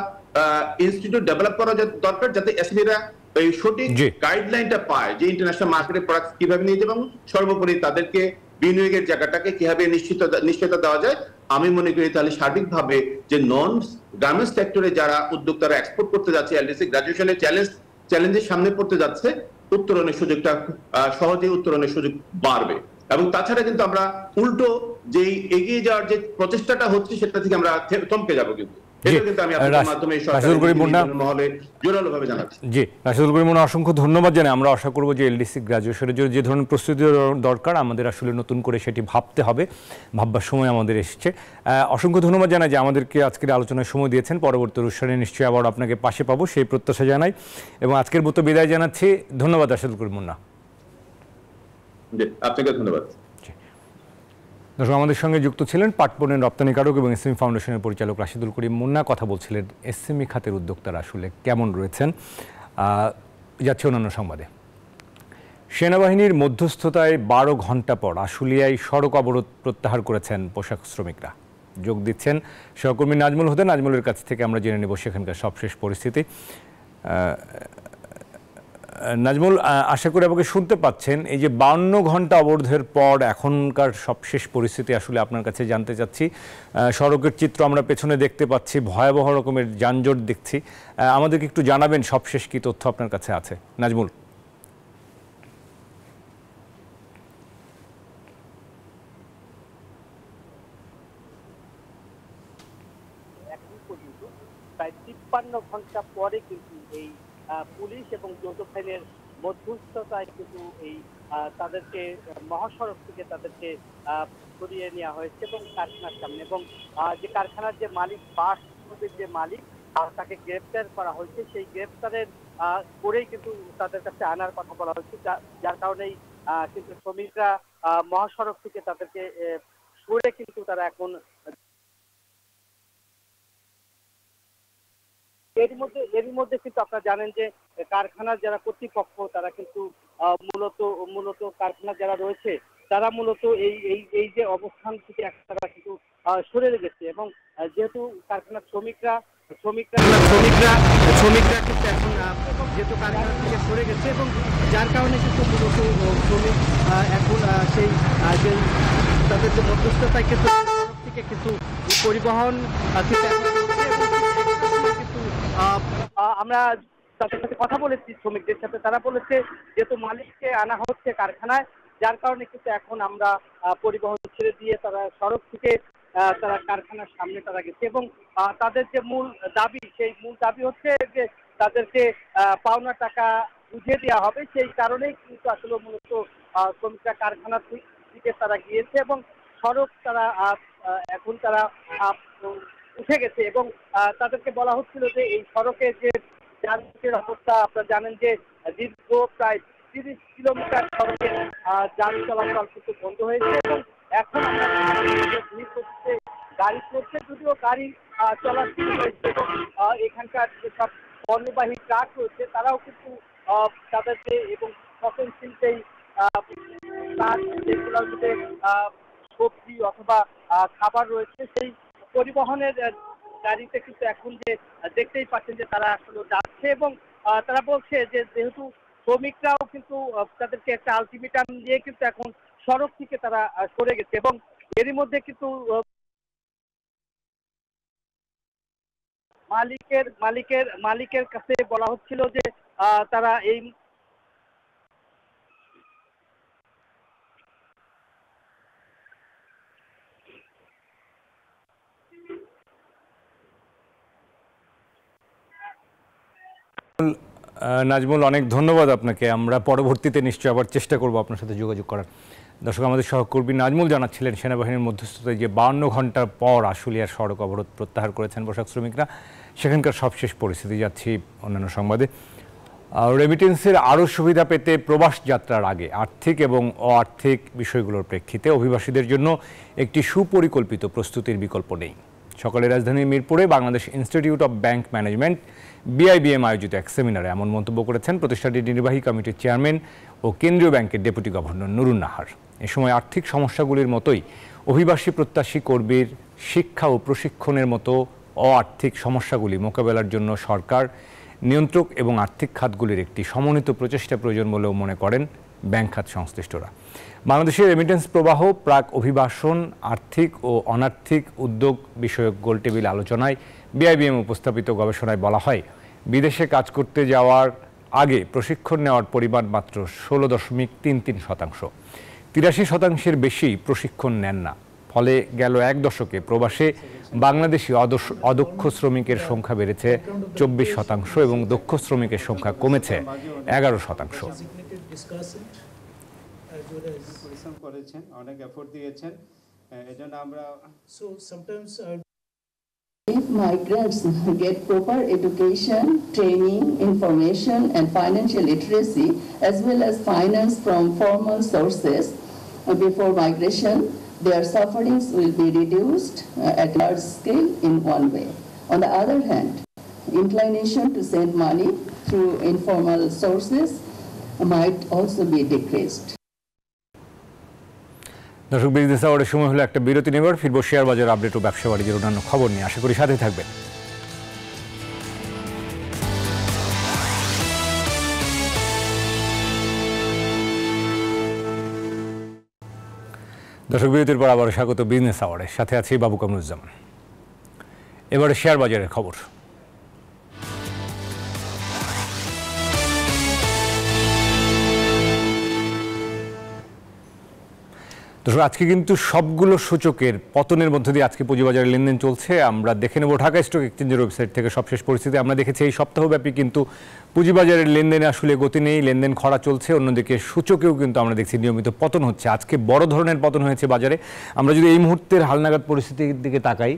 Speaker 2: ইনস্টিটিউট ডেভেলপ করা দরকার যাতে এসএমইরা এই সঠিক গাইডলাইনটা পায় যে ইন্টারন্যাশনাল মার্কেটে প্রোডাক্ট কিভাবে নিয়ে এবং সর্বোপরি তাদেরকে বিনিয়োগের জায়গাটাকে কিভাবে নিশ্চিত নিশ্চয়তা দেওয়া যায় আমি মনে করি তাহলে সার্বিকভাবে যে নন গার্মেন্টস সেক্টরে যারা উদ্যোক্তারা এক্সপোর্ট করতে যাচ্ছে এলডিসি গ্রাজুয়েশনের চ্যালেঞ্জ চ্যালেঞ্জের সামনে পড়তে যাচ্ছে উত্তরণের সুযোগটা সহজেই উত্তরণের সুযোগ বাড়বে এবং তাছাড়া কিন্তু আমরা উল্টো যে এগিয়ে যাওয়ার যে প্রচেষ্টাটা হচ্ছে সেটা থেকে আমরা থমকে যাবো কিন্তু জি
Speaker 1: ধন্যবাদ জানাই আমরা আশা করব যে এলডিসি জন্য যে ধরনের দরকার আমাদের আসলে নতুন করে সেটি ভাবতে হবে ভাববার সময় আমাদের এসেছে অসংখ্য ধন্যবাদ জানাই যে আমাদেরকে আজকের আলোচনায় সময় দিয়েছেন পরবর্তী অনুষ্ঠানে নিশ্চয়ই আবার আপনাকে পাশে পাবো সেই প্রত্যাশা জানাই এবং আজকের মতো বিদায় জানাচ্ছি ধন্যবাদ রাশিদুল করিম মুন্না আপনাকে ধন্যবাদ দর্শক আমাদের সঙ্গে যুক্ত ছিলেন পাটপণের রপ্তানিকারক এবং এসএমই ফাউন্ডেশনের পরিচালক রাশিদুল করিম মুন্না কথা বলছিলেন এসএমই খাতের উদ্যোক্তারা আসলে কেমন রয়েছেন যাচ্ছে অন্যান্য সংবাদে সেনাবাহিনীর মধ্যস্থতায় বারো ঘন্টা পর আশুলিয়ায় সড়ক অবরোধ প্রত্যাহার করেছেন পোশাক শ্রমিকরা যোগ দিচ্ছেন সহকর্মী নাজমুল হোদেন নাজমুলের কাছ থেকে আমরা জেনে নেব সেখানকার সবশেষ পরিস্থিতি নাজমুল আশা করি আমাকে শুনতে পাচ্ছেন এই যে বাউন্ন ঘন্টা অবরোধের পর এখনকার সবশেষ পরিস্থিতি আসলে আপনার কাছে জানতে চাচ্ছি সড়কের চিত্র আমরা পেছনে দেখতে পাচ্ছি ভয়াবহ রকমের যানজট দেখছি আমাদেরকে একটু জানাবেন সবশেষ কি তথ্য আপনার কাছে আছে নাজমুল
Speaker 3: তিপ্পান্ন ঘন্টা পরে কিন্তু পুলিশ এবং যৌতুক আইনের মধ্যস্থতায় কিন্তু এই তাদেরকে মহাসড়ক থেকে তাদেরকে সরিয়ে নেওয়া হয়েছে এবং কারখানার সামনে এবং যে কারখানার যে মালিক বাস যে মালিক তাকে গ্রেপ্তার করা হয়েছে সেই গ্রেপ্তারের করেই কিন্তু তাদের কাছে আনার কথা বলা হয়েছে যার কারণেই কিন্তু শ্রমিকরা মহাসড়ক থেকে তাদেরকে সরে কিন্তু তারা এখন এরই মধ্যে এরই মধ্যে কিন্তু আপনারা জানেন যে কারখানার যারা কর্তৃপক্ষ তারা কিন্তু মূলত মূলত কারখানা যারা রয়েছে তারা মূলত এই এই এই যে অবস্থান থেকে এক তারা কিন্তু সরে গেছে এবং যেহেতু কারখানার শ্রমিকরা শ্রমিকরা শ্রমিকরা শ্রমিকরা কিন্তু এখন যেহেতু কারখানা থেকে সরে গেছে এবং যার কারণে কিন্তু মূলত শ্রমিক এখন সেই যে তাদের যে মধ্যস্থতায় কিন্তু থেকে কিন্তু পরিবহন থেকে আমরা তাদের সাথে কথা বলেছি শ্রমিকদের সাথে তারা বলেছে যেহেতু মালিককে আনা হচ্ছে কারখানায় যার কারণে কিন্তু এখন আমরা পরিবহন ছেড়ে দিয়ে তারা সড়ক থেকে তারা কারখানার সামনে তারা গেছে এবং তাদের যে মূল দাবি সেই মূল দাবি হচ্ছে যে তাদেরকে পাওনা টাকা বুঝিয়ে দেওয়া হবে সেই কারণেই কিন্তু আসলে মূলত শ্রমিকরা কারখানার দিকে তারা গিয়েছে এবং সড়ক তারা এখন তারা উঠে গেছে এবং তাদেরকে বলা হচ্ছিল যে এই সড়কে যে যানজটের অবস্থা আপনারা জানেন যে দীর্ঘ প্রায় তিরিশ কিলোমিটার সড়কে যান চলাচল কিন্তু বন্ধ হয়েছে এবং এখন গাড়ি চলছে যদিও গাড়ি চলাচল শুরু হয়েছে এবং এখানকার যেসব পণ্যবাহী ট্রাক রয়েছে তারাও কিন্তু তাদেরকে এবং সচেতনশীল সেই ট্রাক যেগুলোর মধ্যে সবজি অথবা খাবার রয়েছে সেই পরিবহনের গাড়িতে কিন্তু এখন যে দেখতেই পাচ্ছেন যে তারা আসলে যাচ্ছে এবং তারা বলছে যে যেহেতু শ্রমিকরাও কিন্তু তাদেরকে একটা আলটিমেটাম দিয়ে কিন্তু এখন সড়ক থেকে তারা সরে গেছে এবং এরই মধ্যে কিন্তু মালিকের মালিকের মালিকের কাছে বলা হচ্ছিল যে তারা এই
Speaker 1: নাজমুল অনেক ধন্যবাদ আপনাকে আমরা পরবর্তীতে নিশ্চয়ই আবার চেষ্টা করব আপনার সাথে যোগাযোগ করার দর্শক আমাদের সহকর্মী নাজমুল জানাচ্ছিলেন সেনাবাহিনীর মধ্যস্থতায় যে বাউন্ন ঘন্টার পর আশুলিয়ার সড়ক অবরোধ প্রত্যাহার করেছেন পোশাক শ্রমিকরা সেখানকার সবশেষ পরিস্থিতি যাচ্ছি অন্যান্য সংবাদে রেমিটেন্সের আরও সুবিধা পেতে প্রবাস যাত্রার আগে আর্থিক এবং আর্থিক বিষয়গুলোর প্রেক্ষিতে অভিবাসীদের জন্য একটি সুপরিকল্পিত প্রস্তুতির বিকল্প নেই সকালে রাজধানীর মিরপুরে Bangladesh institute of bank management BIBM আয়োজিত এক সেমিনারে এমন মন্তব্য করেছেন প্রতিষ্ঠানটির নির্বাহী কমিটির চেয়ারম্যান ও কেন্দ্রীয় ব্যাংকের ডেপুটি গভর্নর নুরুন নাহার এ সময় আর্থিক সমস্যাগুলির মতোই অভিবাসী প্রত্যাশী কর্মীর শিক্ষা ও প্রশিক্ষণের মতো অআর্থিক সমস্যাগুলি মোকাবেলার জন্য সরকার নিয়ন্ত্রক এবং আর্থিক খাতগুলির একটি সমন্বিত প্রচেষ্টা প্রয়োজন বলেও মনে করেন ব্যাংক খাত সংশ্লিষ্টরা বাংলাদেশের রেমিটেন্স প্রবাহ প্রাক অভিবাসন আর্থিক ও অনার্থিক উদ্যোগ বিষয়ক গোলটেবিল আলোচনায় বিআইবিএম উপস্থাপিত গবেষণায় বলা হয় বিদেশে কাজ করতে যাওয়ার আগে প্রশিক্ষণ নেওয়ার পরিমাণ মাত্র ষোলো দশমিক তিন তিন শতাংশ তিরাশি শতাংশের বেশি প্রশিক্ষণ নেন না ফলে গেল এক দশকে প্রবাসে বাংলাদেশি অদক্ষ শ্রমিকের সংখ্যা বেড়েছে চব্বিশ শতাংশ এবং দক্ষ শ্রমিকের সংখ্যা কমেছে এগারো শতাংশ
Speaker 2: করেছেন অনেক এফোর্ট দিয়েছেন এজন্য আমরা
Speaker 3: If migrants get proper education, training, information, and financial literacy, as well as finance from formal sources uh, before migration, their sufferings will be reduced uh, at large scale in one way. On the other hand, inclination to send money through informal sources might also be decreased.
Speaker 1: দর্শক business আওয়ারের সময় হলো একটা বিরতি নেবার ফিরবো share বাজার update ও ব্যবসা বাণিজ্যের অন্যান্য খবর নিয়ে আশা করি সাথে থাকবেন দর্শক বিরতির পর আবার স্বাগত বিজনেস আওয়ারের সাথে আছি বাবু কামরুজ্জামান এবারে শেয়ার বাজারের খবর দর্শক আজকে কিন্তু সবগুলো সূচকের পতনের মধ্য দিয়ে আজকে পুঁজিবাজারের লেনদেন চলছে আমরা দেখে নেব ঢাকা স্টক এক্সচেঞ্জের ওয়েবসাইট থেকে সবশেষ পরিস্থিতি আমরা দেখেছি এই সপ্তাহব্যাপী কিন্তু পুঁজিবাজারের লেনদেনে আসলে গতি নেই লেনদেন খরা চলছে অন্যদিকে সূচকেও কিন্তু আমরা দেখছি নিয়মিত পতন হচ্ছে আজকে বড় ধরনের পতন হয়েছে বাজারে আমরা যদি এই মুহূর্তের হালনাগাদ পরিস্থিতির দিকে তাকাই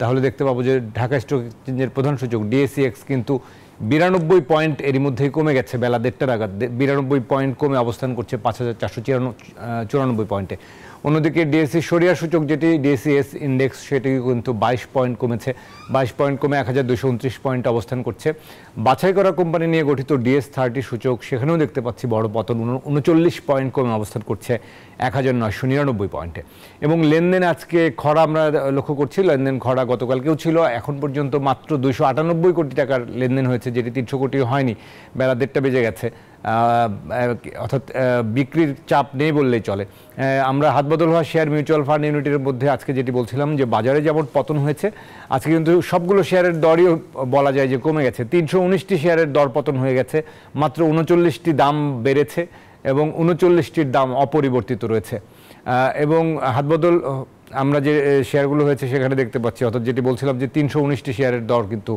Speaker 1: তাহলে দেখতে পাবো যে ঢাকা স্টক এক্সচেঞ্জের প্রধান সূচক ডিএসিএক্স কিন্তু বিরানব্বই পয়েন্ট এরই মধ্যেই কমে গেছে বেলা দেড়টার আগাত বিরানব্বই পয়েন্ট কমে অবস্থান করছে পাঁচ হাজার চারশো চুরানব্বই পয়েন্টে অন্যদিকে ডিএসসি সরিয়া সূচক যেটি এস ইন্ডেক্স সেটি কিন্তু বাইশ পয়েন্ট কমেছে বাইশ পয়েন্ট কমে এক হাজার দুশো উনত্রিশ পয়েন্ট অবস্থান করছে বাছাই করা কোম্পানি নিয়ে গঠিত ডিএস থার্টি সূচক সেখানেও দেখতে পাচ্ছি বড় পতন উনচল্লিশ পয়েন্ট কমে অবস্থান করছে এক হাজার নয়শো নিরানব্বই পয়েন্টে এবং লেনদেন আজকে খরা আমরা লক্ষ্য করছি লেনদেন খরা গতকালকেও ছিল এখন পর্যন্ত মাত্র দুশো আটানব্বই কোটি টাকার লেনদেন হয়েছে যেটি তিনশো কোটি হয়নি বেলা দেড়টা বেজে গেছে অর্থাৎ বিক্রির চাপ নেই বললেই চলে আমরা হাতবদল হওয়া শেয়ার মিউচুয়াল ফান্ড ইউনিটের মধ্যে আজকে যেটি বলছিলাম যে বাজারে যেমন পতন হয়েছে আজকে কিন্তু সবগুলো শেয়ারের দরই বলা যায় যে কমে গেছে তিনশো উনিশটি শেয়ারের দর পতন হয়ে গেছে মাত্র উনচল্লিশটি দাম বেড়েছে এবং উনচল্লিশটির দাম অপরিবর্তিত রয়েছে এবং হাতবদল আমরা যে শেয়ারগুলো হয়েছে সেখানে দেখতে পাচ্ছি অর্থাৎ যেটি বলছিলাম যে তিনশো উনিশটি শেয়ারের দর কিন্তু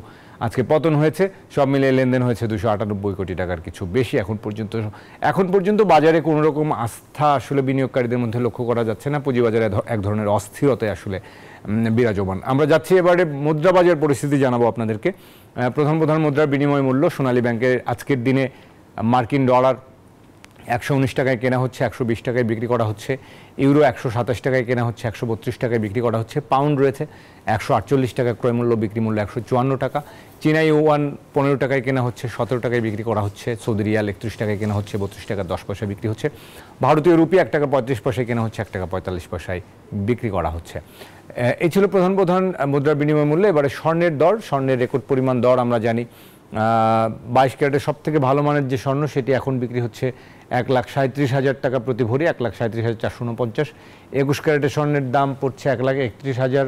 Speaker 1: আজকে পতন হয়েছে সব মিলিয়ে লেনদেন হয়েছে দুশো আটানব্বই কোটি টাকার কিছু বেশি এখন পর্যন্ত এখন পর্যন্ত বাজারে কোনো রকম আস্থা আসলে বিনিয়োগকারীদের মধ্যে লক্ষ্য করা যাচ্ছে না পুঁজিবাজারে এক ধরনের অস্থিরতায় আসলে বিরাজমান আমরা যাচ্ছি এবারে মুদ্রা বাজার পরিস্থিতি জানাবো আপনাদেরকে প্রধান প্রধান মুদ্রার বিনিময় মূল্য সোনালী ব্যাংকের আজকের দিনে মার্কিন ডলার একশো উনিশ টাকায় কেনা হচ্ছে একশো বিশ টাকায় বিক্রি করা হচ্ছে ইউরো একশো সাতাশ টাকায় কেনা হচ্ছে একশো বত্রিশ টাকায় বিক্রি করা হচ্ছে পাউন্ড রয়েছে একশো আটচল্লিশ টাকা ক্রয়মূল্য বিক্রি মূল্য একশো চুয়ান্ন টাকা চীনা ওয়ান পনেরো টাকায় কেনা হচ্ছে সতেরো টাকায় বিক্রি করা হচ্ছে সৌদি রিয়াল একত্রিশ টাকায় কেনা হচ্ছে বত্রিশ টাকা দশ পয়সা বিক্রি হচ্ছে ভারতীয় রুপি এক টাকা পঁয়ত্রিশ পয়সায় কেনা হচ্ছে এক টাকা পঁয়তাল্লিশ পয়সায় বিক্রি করা হচ্ছে এই ছিল প্রধান প্রধান মুদ্রার বিনিময় মূল্য এবারে স্বর্ণের দর স্বর্ণের রেকর্ড পরিমাণ দর আমরা জানি বাইশ ক্যারেটের সব থেকে ভালো মানের যে স্বর্ণ সেটি এখন বিক্রি হচ্ছে এক লাখ সাঁত্রিশ হাজার টাকা প্রতি ভরি এক লাখ সাঁত্রিশ হাজার চারশো উনপঞ্চাশ একুশ ক্যারেটের স্বর্ণের দাম পড়ছে এক লাখ একত্রিশ হাজার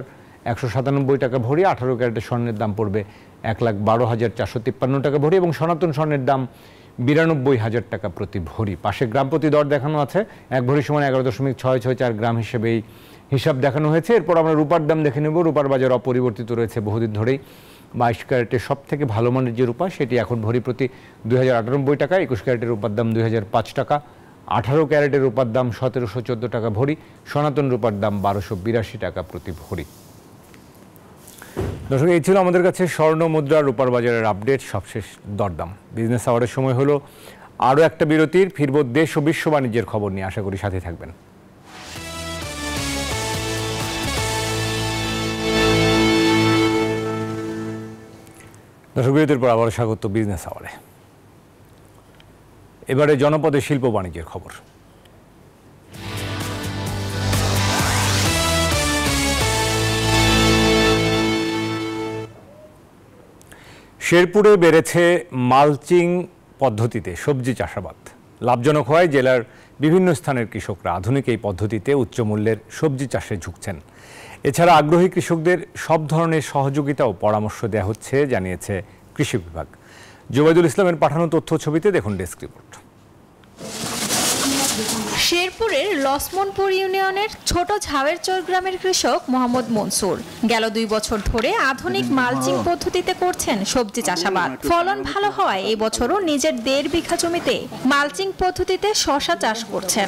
Speaker 1: একশো সাতানব্বই টাকা ভরি আঠারো ক্যারেটের স্বর্ণের দাম পড়বে এক লাখ বারো হাজার চারশো তিপ্পান্ন টাকা ভরি এবং সনাতন স্বর্ণের দাম বিরানব্বই হাজার টাকা প্রতি ভরি পাশে গ্রাম প্রতি দর দেখানো আছে এক ভরি সমান এগারো দশমিক ছয় ছয় চার গ্রাম হিসেবেই হিসাব দেখানো হয়েছে এরপর আমরা রূপার দাম দেখে নেব রূপার বাজার অপরিবর্তিত রয়েছে বহুদিন ধরেই বাইশ ক্যারেটের সব থেকে ভালো মানের যে রূপা সেটি এখন ভরি প্রতি দুই টাকা একুশ ক্যারেটের রূপার দাম দুই টাকা আঠারো ক্যারেটের রূপার দাম সতেরোশো চোদ্দো টাকা ভরি সনাতন রূপার দাম বারোশো বিরাশি টাকা প্রতি ভরি দর্শক এই ছিল আমাদের কাছে স্বর্ণ মুদ্রা রূপার বাজারের আপডেট সবশেষ দরদাম বিজনেস আওয়ারের সময় হলো আরও একটা বিরতির ফিরব দেশ ও বিশ্ব বাণিজ্যের খবর নিয়ে আশা করি সাথে থাকবেন বিরতির পর আবার স্বাগত বিজনেস আওয়ারে এবারে জনপদে শিল্প বাণিজ্যের খবর শেরপুরে বেড়েছে মালচিং পদ্ধতিতে সবজি চাষাবাদ লাভজনক হয় জেলার বিভিন্ন স্থানের কৃষকরা আধুনিক এই পদ্ধতিতে উচ্চ মূল্যের সবজি চাষে ঝুঁকছেন এছাড়া আগ্রহী কৃষকদের সব ধরনের সহযোগিতা ও পরামর্শ দেওয়া হচ্ছে জানিয়েছে কৃষি বিভাগ জোবাইদুল ইসলামের পাঠানো তথ্য ছবিতে দেখুন ডেস্ক রিপোর্ট
Speaker 4: শেরপুরের লসমনপুর ইউনিয়নের ছোট ঝাওয়ের চর গ্রামের কৃষক মোহাম্মদ মনসুর গেল দুই বছর ধরে আধুনিক মালচিং পদ্ধতিতে করছেন সবজি চাষাবাদ ফলন ভালো হওয়ায় এই বছরও নিজের দেড় বিঘা জমিতে মালচিং পদ্ধতিতে শশা চাষ করছেন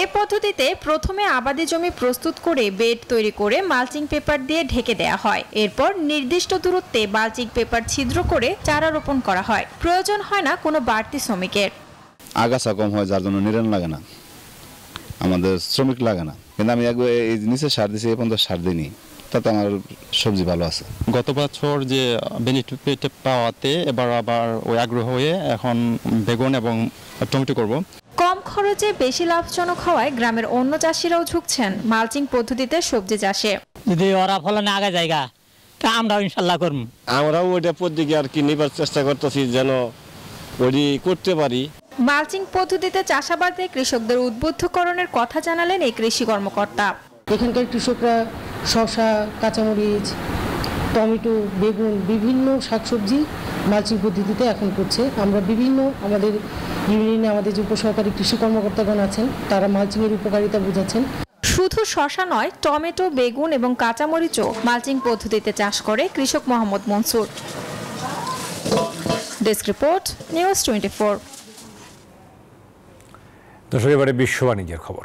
Speaker 4: এ পদ্ধতিতে প্রথমে আবাদি জমি প্রস্তুত করে বেড তৈরি করে মালচিং পেপার দিয়ে ঢেকে দেয়া হয় এরপর নির্দিষ্ট দূরত্বে মালচিং পেপার ছিদ্র করে চারা রোপণ করা হয় প্রয়োজন হয় না কোনো বাড়তি শ্রমিকের
Speaker 2: আগাছা কম হয় যার জন্য নিরান লাগে না আমাদের শ্রমিক লাগে না কিন্তু আমি একবার এই জিনিসে সার দিছি এই পর্যন্ত সার দিইনি তাতে আমার সবজি ভালো আছে গত বছর যে বেনিফিট পাওয়াতে এবার আবার ওই আগ্রহ হয়ে এখন বেগুন এবং টমেটো
Speaker 3: করব
Speaker 4: কম খরচে বেশি লাভজনক হওয়ায় গ্রামের অন্য চাষিরাও ঝুঁকছেন মালচিং পদ্ধতিতে সবজি চাষে যদি ওরা ফলনে আগে জায়গা তা আমরাও ইনশাল্লাহ করব
Speaker 3: আমরাও
Speaker 1: ওইটা পদ্ধতি আর কি নেবার চেষ্টা করতেছি যেন ওটি করতে পারি
Speaker 4: মালচিং পদ্ধতিতে চাষাবাদে কৃষকদের উদ্বুদ্ধকরণের কথা জানালেন এই কৃষি কর্মকর্তা এখানকার
Speaker 3: কৃষকরা শশা কাঁচামরিচ টমেটো বেগুন বিভিন্ন শাকসবজি মালচিং পদ্ধতিতে এখন করছে আমরা বিভিন্ন আমাদের ইউনিয়নে আমাদের যে উপসহকারী কৃষি কর্মকর্তাগণ আছেন তারা মালচিংয়ের উপকারিতা বুঝাচ্ছেন
Speaker 4: শুধু শশা নয় টমেটো বেগুন এবং কাঁচামরিচও মালচিং পদ্ধতিতে চাষ করে কৃষক Mohammad Mansur desk report news twenty
Speaker 1: দর্শক এবারে বিশ্ব বাণিজ্যের খবর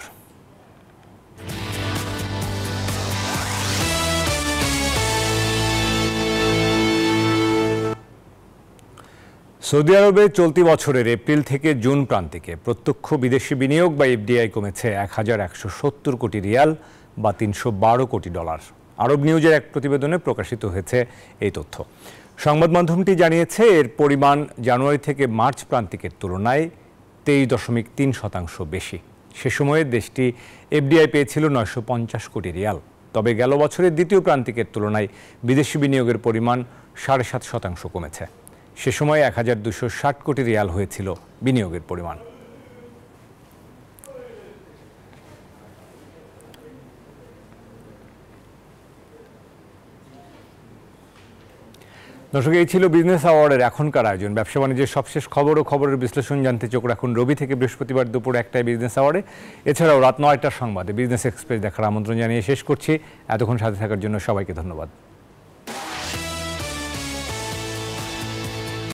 Speaker 1: সৌদি আরবে চলতি বছরের এপ্রিল থেকে জুন প্রান্তিকে প্রত্যক্ষ বিদেশি বিনিয়োগ বা এফডিআই কমেছে এক হাজার একশো সত্তর কোটি রিয়াল বা তিনশো বারো কোটি ডলার আরব নিউজের এক প্রতিবেদনে প্রকাশিত হয়েছে এই তথ্য সংবাদ মাধ্যমটি জানিয়েছে এর পরিমাণ জানুয়ারি থেকে মার্চ প্রান্তিকের তুলনায় তেইশ দশমিক তিন শতাংশ বেশি সে সময়ে দেশটি এফডিআই পেয়েছিল নয়শো পঞ্চাশ কোটি রিয়াল তবে গেল বছরের দ্বিতীয় প্রান্তিকের তুলনায় বিদেশি বিনিয়োগের পরিমাণ সাড়ে সাত শতাংশ কমেছে সে সময় এক হাজার দুশো ষাট কোটি রিয়াল হয়েছিল বিনিয়োগের পরিমাণ দর্শক এই ছিল বিজনেস আওয়ার্ডের এখনকার আয়োজন ব্যবসা বাণিজ্যের সবশেষ খবর ও খবরের বিশ্লেষণ জানতে চোখ রাখুন রবি থেকে বৃহস্পতিবার দুপুর একটায় বিজনেস আওয়ার্ডে এছাড়াও রাত নয়টার সংবাদে বিজনেস এক্সপ্রেস দেখার আমন্ত্রণ জানিয়ে শেষ করছি এতক্ষণ সাথে থাকার জন্য সবাইকে ধন্যবাদ